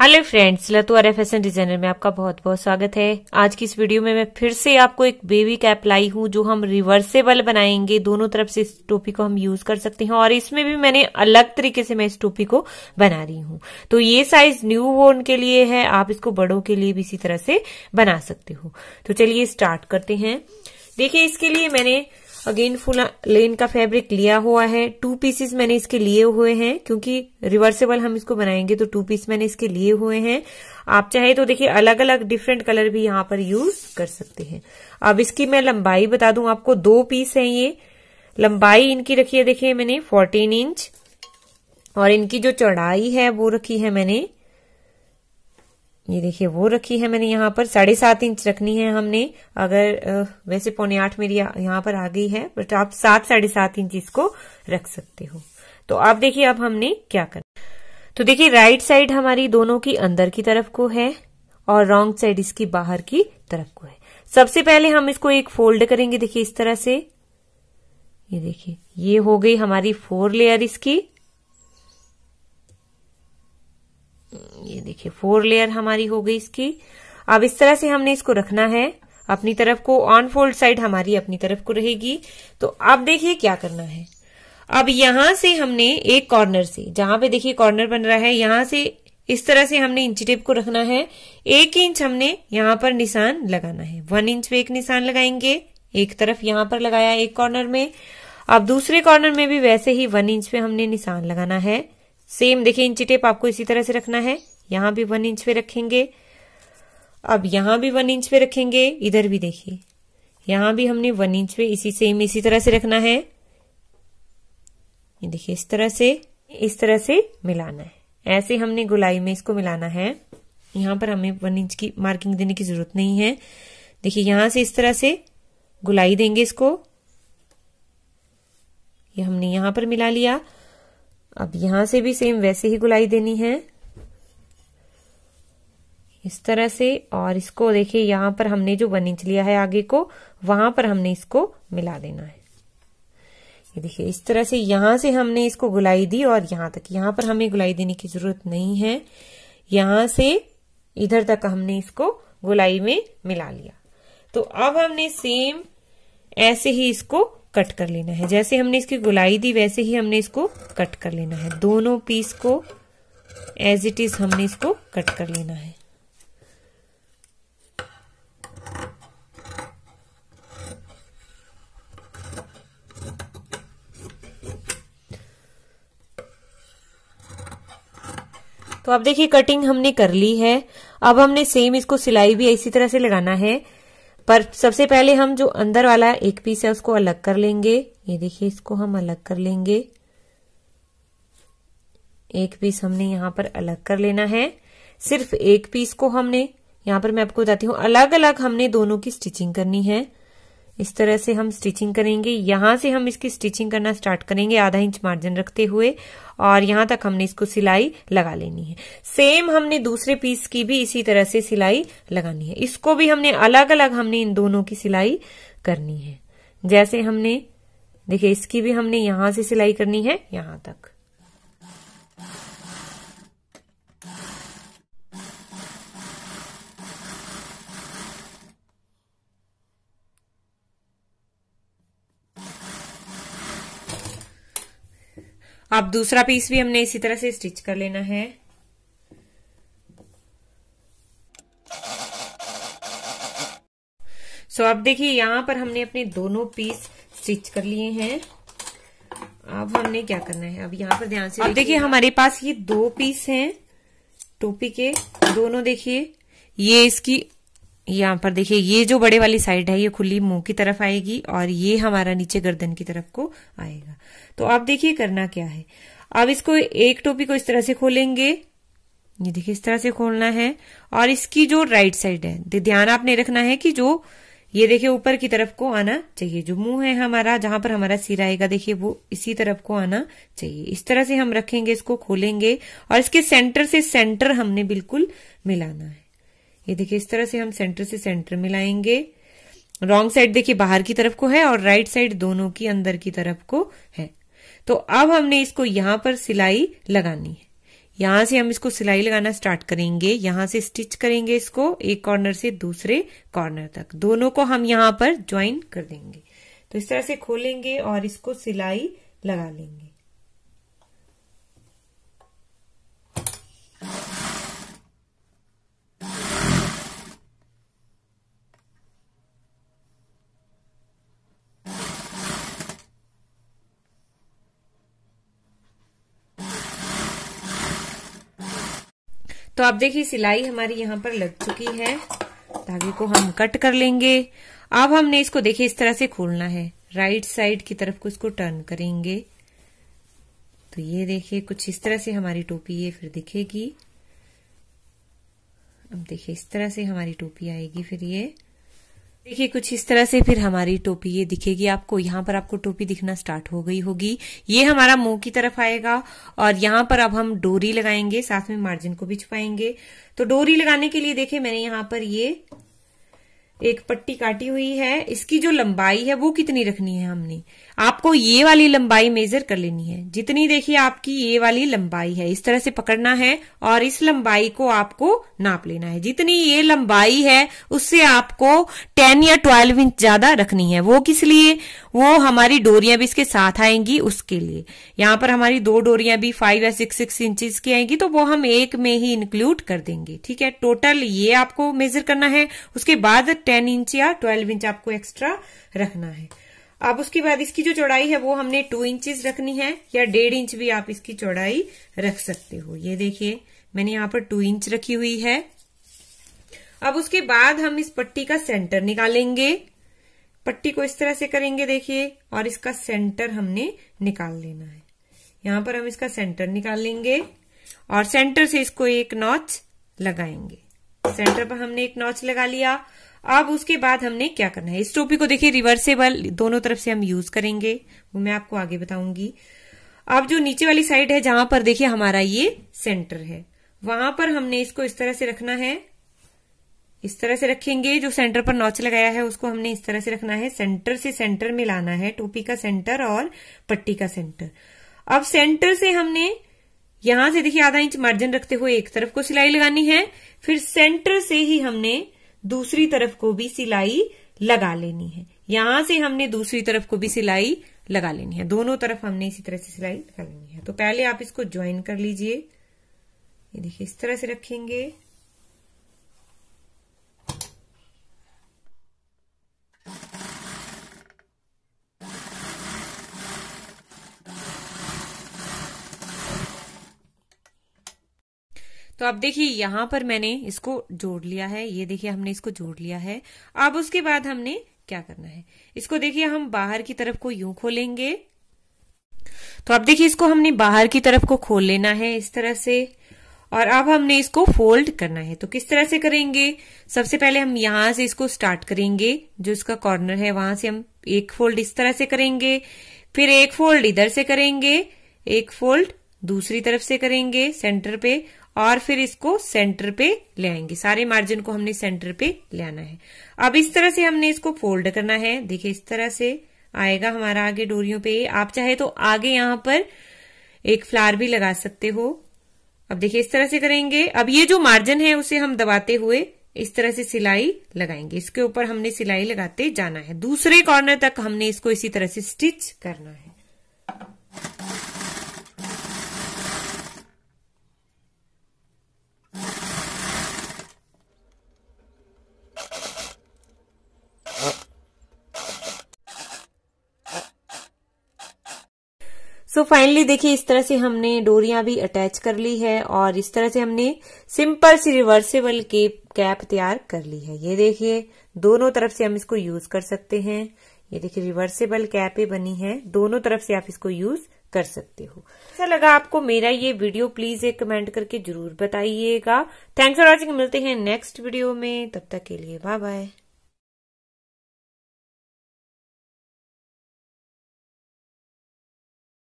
hello friends लतुआरा fashion designer में आपका बहुत बहुत स्वागत है आज की इस वीडियो में मैं फिर से आपको एक बेबी कैप लाई हूँ जो हम रिवर्सेबल बनाएंगे दोनों तरफ से इस टोपी को हम यूज कर सकते हैं और इसमें भी मैंने अलग तरीके से मैं इस टोपी को बना रही हूँ तो ये साइज न्यू वोन के लिए है आप इसको बड़ों के लिए भी इसी तरह से बना सकते हो तो चलिए स्टार्ट करते हैं देखिये इसके लिए मैंने अगेन फुल लेन का फैब्रिक लिया हुआ है टू पीसेस मैंने इसके लिए हुए हैं क्योंकि रिवर्सेबल हम इसको बनाएंगे तो टू पीस मैंने इसके लिए हुए हैं आप चाहे तो देखिए अलग अलग डिफरेंट कलर भी यहाँ पर यूज कर सकते हैं अब इसकी मैं लंबाई बता दू आपको दो पीस है ये लंबाई इनकी रखी है देखिये मैंने फोर्टीन इंच और इनकी जो चौड़ाई है वो रखी है मैंने ये देखिए वो रखी है मैंने यहाँ पर साढ़े सात इंच रखनी है हमने अगर वैसे पौने आठ मेरी यहाँ पर आ गई है बट आप सात साढ़े सात इंच इसको रख सकते हो तो आप देखिए अब हमने क्या करना तो देखिए राइट साइड हमारी दोनों की अंदर की तरफ को है और रॉन्ग साइड इसकी बाहर की तरफ को है सबसे पहले हम इसको एक फोल्ड करेंगे देखिए इस तरह से ये देखिए ये हो गई हमारी फोर लेयर इसकी देखिए फोर लेयर हमारी हो गई इसकी अब इस तरह से हमने इसको रखना है अपनी तरफ को ऑन फोल्ड साइड हमारी अपनी तरफ को रहेगी तो अब देखिए क्या करना है अब यहां से हमने एक कॉर्नर से जहां पे देखिए कॉर्नर बन रहा है यहां से इस तरह से हमने इंची टेप को रखना है एक इंच हमने यहां पर निशान लगाना है वन इंच पे एक निशान लगाएंगे एक तरफ यहां पर लगाया एक कॉर्नर में अब दूसरे कॉर्नर में भी वैसे ही वन इंच पे हमने निशान लगाना है सेम देखिए इंची टेप आपको इसी तरह से रखना है यहां भी वन इंच पे रखेंगे अब यहां भी वन इंच पे रखेंगे इधर भी देखिए यहां भी हमने वन इंच पे इसी सेम इसी तरह से रखना है ये देखिए इस तरह से इस तरह से मिलाना है ऐसे हमने गुलाई में इसको मिलाना है यहां पर हमें वन इंच की मार्किंग देने की जरूरत नहीं है देखिए यहां से इस तरह से गुलाई देंगे इसको ये हमने यहां पर मिला लिया अब यहां से भी सेम वैसे ही गुलाई देनी है इस तरह से और इसको देखिए यहां पर हमने जो वन इंच लिया है आगे को वहां पर हमने इसको मिला देना है ये देखिए इस तरह से यहां से हमने इसको गुलाई दी और यहां तक यहां पर हमें गुलाई देने की जरूरत नहीं है यहां से इधर तक हमने इसको गुलाई में मिला लिया तो अब हमने सेम ऐसे ही इसको कट कर लेना है जैसे हमने इसकी गुलाई दी वैसे ही हमने इसको कट कर लेना है दोनों पीस को एज इट इज हमने इसको कट कर लेना है तो अब देखिए कटिंग हमने कर ली है अब हमने सेम इसको सिलाई भी इसी तरह से लगाना है पर सबसे पहले हम जो अंदर वाला एक पीस है उसको अलग कर लेंगे ये देखिए इसको हम अलग कर लेंगे एक पीस हमने यहां पर अलग कर लेना है सिर्फ एक पीस को हमने यहां पर मैं आपको बताती हूँ अलग अलग हमने दोनों की स्टिचिंग करनी है इस तरह से हम स्टिचिंग करेंगे यहां से हम इसकी स्टिचिंग करना स्टार्ट करेंगे आधा इंच मार्जिन रखते हुए और यहां तक हमने इसको सिलाई लगा लेनी है सेम हमने दूसरे पीस की भी इसी तरह से सिलाई लगानी है इसको भी हमने अलग अलग हमने इन दोनों की सिलाई करनी है जैसे हमने देखिये इसकी भी हमने यहां से सिलाई करनी है यहां तक अब दूसरा पीस भी हमने इसी तरह से स्टिच कर लेना है सो अब देखिए यहां पर हमने अपने दोनों पीस स्टिच कर लिए हैं अब हमने क्या करना है अब यहां पर ध्यान से अब देखिए हमारे पास ये दो पीस हैं टोपी के दोनों देखिए ये इसकी यहाँ पर देखिए ये जो बड़े वाली साइड है ये खुली मुंह की तरफ आएगी और ये हमारा नीचे गर्दन की तरफ को आएगा तो आप देखिए करना क्या है अब इसको एक टोपी को इस तरह से खोलेंगे ये देखिए इस तरह से खोलना है और इसकी जो राइट साइड है ध्यान आपने रखना है कि जो ये देखिए ऊपर की तरफ को आना चाहिए जो मुंह है हमारा जहां पर हमारा सिर आएगा देखिए वो इसी तरफ को आना चाहिए इस तरह से हम रखेंगे इसको खोलेंगे और इसके सेंटर से सेंटर हमने बिल्कुल मिलाना है ये देखिए इस तरह से हम सेंटर से सेंटर मिलाएंगे रॉन्ग साइड देखिए बाहर की तरफ को है और राइट साइड दोनों की अंदर की तरफ को है तो अब हमने इसको यहां पर सिलाई लगानी है यहां से हम इसको सिलाई लगाना स्टार्ट करेंगे यहां से स्टिच करेंगे इसको एक कॉर्नर से दूसरे कॉर्नर तक दोनों को हम यहां पर ज्वाइन कर देंगे तो इस तरह से खोलेंगे और इसको सिलाई लगा लेंगे तो आप देखिए सिलाई हमारी यहाँ पर लग चुकी है धागे को हम कट कर लेंगे अब हमने इसको देखिए इस तरह से खोलना है राइट साइड की तरफ को इसको टर्न करेंगे तो ये देखिए कुछ इस तरह से हमारी टोपी ये फिर दिखेगी अब देखिए इस तरह से हमारी टोपी आएगी फिर ये देखिए कुछ इस तरह से फिर हमारी टोपी ये दिखेगी आपको यहाँ पर आपको टोपी दिखना स्टार्ट हो गई होगी ये हमारा मुंह की तरफ आएगा और यहाँ पर अब हम डोरी लगाएंगे साथ में मार्जिन को भी छुपाएंगे तो डोरी लगाने के लिए देखे मैंने यहाँ पर ये एक पट्टी काटी हुई है इसकी जो लंबाई है वो कितनी रखनी है हमने आपको ये वाली लंबाई मेजर कर लेनी है जितनी देखिए आपकी ये वाली लंबाई है इस तरह से पकड़ना है और इस लंबाई को आपको नाप लेना है जितनी ये लंबाई है उससे आपको टेन या ट्वेल्व इंच ज्यादा रखनी है वो किस लिए वो हमारी डोरियां भी इसके साथ आएंगी उसके लिए यहाँ पर हमारी दो डोरियां भी फाइव या सिक्स सिक्स इंचज की आएंगी तो वो हम एक में ही इंक्लूड कर देंगे ठीक है टोटल ये आपको मेजर करना है उसके बाद टेन इंच या ट्वेल्व इंच आपको एक्स्ट्रा रखना है अब उसके बाद इसकी जो चौड़ाई है वो हमने टू इंचेस रखनी है या डेढ़ इंच भी आप इसकी चौड़ाई रख सकते हो ये देखिए मैंने यहाँ पर टू इंच रखी हुई है अब उसके बाद हम इस पट्टी का सेंटर निकालेंगे पट्टी को इस तरह से करेंगे देखिए और इसका सेंटर हमने निकाल लेना है यहां पर हम इसका सेंटर निकाल लेंगे और सेंटर से इसको एक नॉच लगाएंगे सेंटर पर हमने एक नॉच लगा लिया अब उसके बाद हमने क्या करना है इस टोपी को देखिए रिवर्सेबल दोनों तरफ से हम यूज करेंगे वो मैं आपको आगे बताऊंगी अब जो नीचे वाली साइड है जहां पर देखिए हमारा ये सेंटर है वहां पर हमने इसको इस तरह से रखना है इस तरह से रखेंगे जो सेंटर पर नॉच लगाया है उसको हमने इस तरह से रखना है सेंटर से सेंटर में लाना है टोपी का सेंटर और पट्टी का सेंटर अब सेंटर से हमने यहां से देखिए आधा इंच मार्जिन रखते हुए एक तरफ को सिलाई लगानी है फिर सेंटर से ही हमने दूसरी तरफ को भी सिलाई लगा लेनी है यहां से हमने दूसरी तरफ को भी सिलाई लगा लेनी है दोनों तरफ हमने इसी तरह से सिलाई लगा लेनी है तो पहले आप इसको ज्वाइन कर लीजिए ये देखिए इस तरह से रखेंगे तो अब देखिए यहां पर मैंने इसको जोड़ लिया है ये देखिए हमने इसको जोड़ लिया है अब उसके बाद हमने क्या करना है इसको देखिए हम बाहर की तरफ को यूं खोलेंगे तो अब देखिए इसको हमने बाहर की तरफ को खोल लेना है इस तरह से और अब हमने इसको फोल्ड करना है तो किस तरह से करेंगे सबसे पहले हम यहां से इसको स्टार्ट करेंगे जो इसका कॉर्नर है वहां से हम एक फोल्ड इस तरह से करेंगे फिर एक फोल्ड इधर से करेंगे एक फोल्ड दूसरी तरफ से करेंगे सेंटर पे और फिर इसको सेंटर पे ले आएंगे सारे मार्जिन को हमने सेंटर पे ले आना है अब इस तरह से हमने इसको फोल्ड करना है देखिए इस तरह से आएगा हमारा आगे डोरियों पे आप चाहे तो आगे यहां पर एक फ्लावर भी लगा सकते हो अब देखिए इस तरह से करेंगे अब ये जो मार्जिन है उसे हम दबाते हुए इस तरह से सिलाई लगाएंगे इसके ऊपर हमने सिलाई लगाते जाना है दूसरे कॉर्नर तक हमने इसको इसी तरह से स्टिच करना है सो फाइनली देखिए इस तरह से हमने डोरियां भी अटैच कर ली है और इस तरह से हमने सिंपल सी रिवर्सेबल केप कैप तैयार कर ली है ये देखिए दोनों तरफ से हम इसको यूज कर सकते हैं ये देखिए रिवर्सेबल कैपे बनी है दोनों तरफ से आप इसको यूज कर सकते हो ऐसा लगा आपको मेरा ये वीडियो प्लीज एक कमेंट करके जरूर बताइएगा थैंक्स फॉर वॉचिंग मिलते हैं नेक्स्ट वीडियो में तब तक के लिए बाय बाय